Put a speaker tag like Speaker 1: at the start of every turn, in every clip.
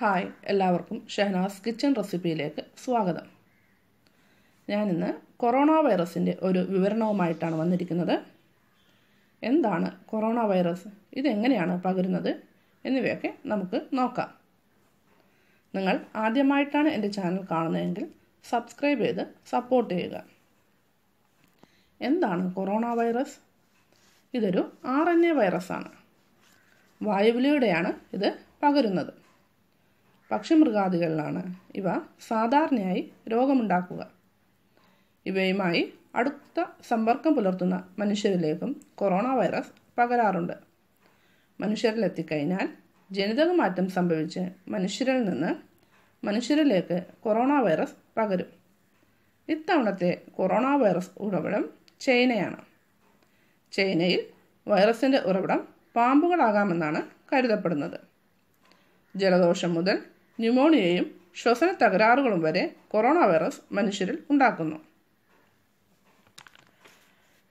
Speaker 1: hi എല്ലാവർക്കും Shehnaz kitchen റെസിപ്പിയിലേക്ക് സ്വാഗതം ഞാനിന്ന് കൊറോണ വൈറസിൻ്റെ ഒരു വിവരണവുമായിട്ടാണ് വന്നിരിക്കുന്നത് എന്താണ് കൊറോണ വൈറസ് ഇതെങ്ങനെയാണ് പകരുന്നത് എന്നിവയൊക്കെ നമുക്ക് നോക്കാം നിങ്ങൾ ആദ്യമായിട്ടാണ് എൻ്റെ ചാനൽ കാണുന്നതെങ്കിൽ സബ്സ്ക്രൈബ് ചെയ്ത് സപ്പോർട്ട് ചെയ്യുക എന്താണ് കൊറോണ വൈറസ് ഇതൊരു ആർ എൻ എ വൈറസാണ് വായുവിലൂടെയാണ് ഇത് പകരുന്നത് പക്ഷിമൃഗാദികളിലാണ് ഇവ സാധാരണയായി രോഗമുണ്ടാക്കുക ഇവയുമായി അടുത്ത സമ്പർക്കം പുലർത്തുന്ന മനുഷ്യരിലേക്കും കൊറോണ വൈറസ് പകരാറുണ്ട് മനുഷ്യരിലെത്തിക്കഴിഞ്ഞാൽ ജനിതക മാറ്റം സംഭവിച്ച് മനുഷ്യരിൽ നിന്ന് മനുഷ്യരിലേക്ക് കൊറോണ വൈറസ് പകരും ഇത്തവണത്തെ കൊറോണ വൈറസ് ഉറവിടം ചൈനയാണ് ചൈനയിൽ വൈറസിൻ്റെ ഉറവിടം പാമ്പുകളാകാമെന്നാണ് കരുതപ്പെടുന്നത് ജലദോഷം മുതൽ ന്യൂമോണിയയും ശ്വസന തകരാറുകളും വരെ കൊറോണ വൈറസ് മനുഷ്യരിൽ ഉണ്ടാക്കുന്നു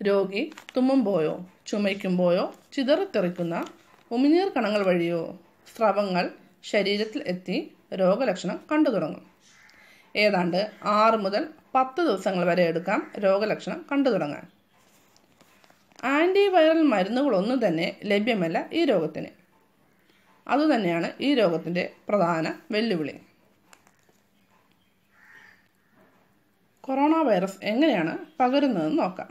Speaker 1: രോഗി തുമ്മുമ്പോയോ ചുമയ്ക്കുമ്പോയോ ചിതറിത്തെറിക്കുന്ന ഉമിനീർ കണങ്ങൾ വഴിയോ സ്രവങ്ങൾ ശരീരത്തിൽ എത്തി രോഗലക്ഷണം കണ്ടു തുടങ്ങും ഏതാണ്ട് ആറ് മുതൽ പത്ത് ദിവസങ്ങൾ വരെ എടുക്കാം രോഗലക്ഷണം കണ്ടു തുടങ്ങാൻ ആൻറ്റിവൈറൽ മരുന്നുകളൊന്നും തന്നെ ലഭ്യമല്ല ഈ രോഗത്തിന് അതുതന്നെയാണ് ഈ രോഗത്തിൻ്റെ പ്രധാന വെല്ലുവിളി കൊറോണ വൈറസ് എങ്ങനെയാണ് പകരുന്നതെന്ന് നോക്കാം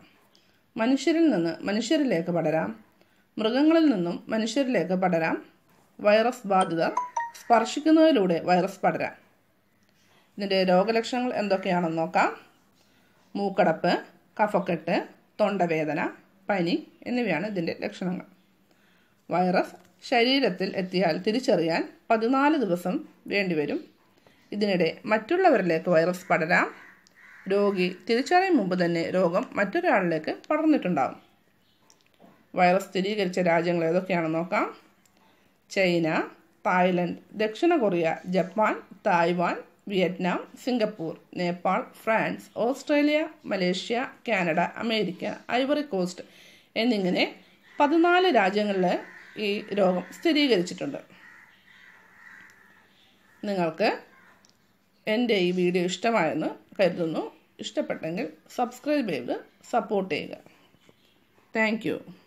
Speaker 1: മനുഷ്യരിൽ നിന്ന് മനുഷ്യരിലേക്ക് പടരാം മൃഗങ്ങളിൽ നിന്നും മനുഷ്യരിലേക്ക് പടരാം വൈറസ് ബാധിതർ സ്പർശിക്കുന്നതിലൂടെ വൈറസ് പടരാം ഇതിൻ്റെ രോഗലക്ഷണങ്ങൾ എന്തൊക്കെയാണെന്ന് നോക്കാം മൂക്കടപ്പ് കഫക്കെട്ട് തൊണ്ടവേദന പനി എന്നിവയാണ് ഇതിൻ്റെ ലക്ഷണങ്ങൾ വൈറസ് ശരീരത്തിൽ എത്തിയാൽ തിരിച്ചറിയാൻ പതിനാല് ദിവസം വേണ്ടിവരും ഇതിനിടെ മറ്റുള്ളവരിലേക്ക് വൈറസ് പടരാം രോഗി തിരിച്ചറിയും മുമ്പ് തന്നെ രോഗം മറ്റൊരാളിലേക്ക് പടർന്നിട്ടുണ്ടാകും വൈറസ് സ്ഥിരീകരിച്ച രാജ്യങ്ങൾ ഏതൊക്കെയാണെന്ന് നോക്കാം ചൈന തായ്ലൻഡ് ദക്ഷിണ Korea Japan Taiwan Vietnam Singapore Nepal France Australia Malaysia Canada America Ivory Coast എന്നിങ്ങനെ പതിനാല് രാജ്യങ്ങളിലെ ഈ രോഗം സ്ഥിരീകരിച്ചിട്ടുണ്ട് നിങ്ങൾക്ക് എൻ്റെ ഈ വീഡിയോ ഇഷ്ടമായെന്ന് കരുതുന്നു ഇഷ്ടപ്പെട്ടെങ്കിൽ സബ്സ്ക്രൈബ് ചെയ്ത് സപ്പോർട്ട് ചെയ്യുക താങ്ക്